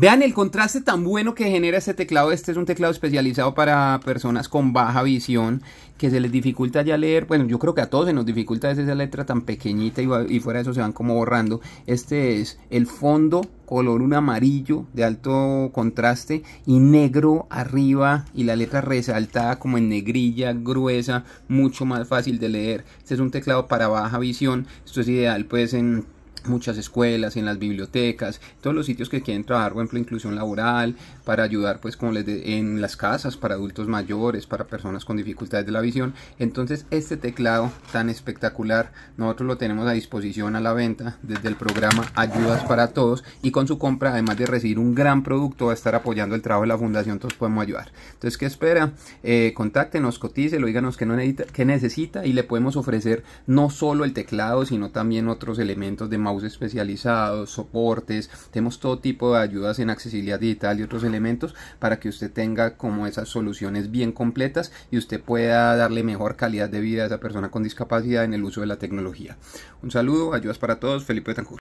Vean el contraste tan bueno que genera este teclado. Este es un teclado especializado para personas con baja visión, que se les dificulta ya leer. Bueno, yo creo que a todos se nos dificulta esa letra tan pequeñita y, fuera de eso se van como borrando. Este es el fondo color un amarillo de alto contraste y negro arriba y la letra resaltada como en negrilla gruesa, mucho más fácil de leer. Este es un teclado para baja visión. Esto es ideal pues en muchas escuelas, en las bibliotecas, todos los sitios que quieren trabajar, por ejemplo, inclusión laboral, para ayudar, pues, como les en las casas para adultos mayores, para personas con dificultades de la visión. Entonces, este teclado tan espectacular, nosotros lo tenemos a disposición a la venta desde el programa Ayudas para Todos y con su compra, además de recibir un gran producto, va a estar apoyando el trabajo de la Fundación Todos Podemos Ayudar. Entonces, ¿qué espera? Eh, contáctenos, cotícelo, díganos qué necesita, necesita y le podemos ofrecer no solo el teclado, sino también otros elementos de mouse especializados, soportes, tenemos todo tipo de ayudas en accesibilidad digital y otros elementos para que usted tenga como esas soluciones bien completas y usted pueda darle mejor calidad de vida a esa persona con discapacidad en el uso de la tecnología. Un saludo, ayudas para todos, Felipe Tancur.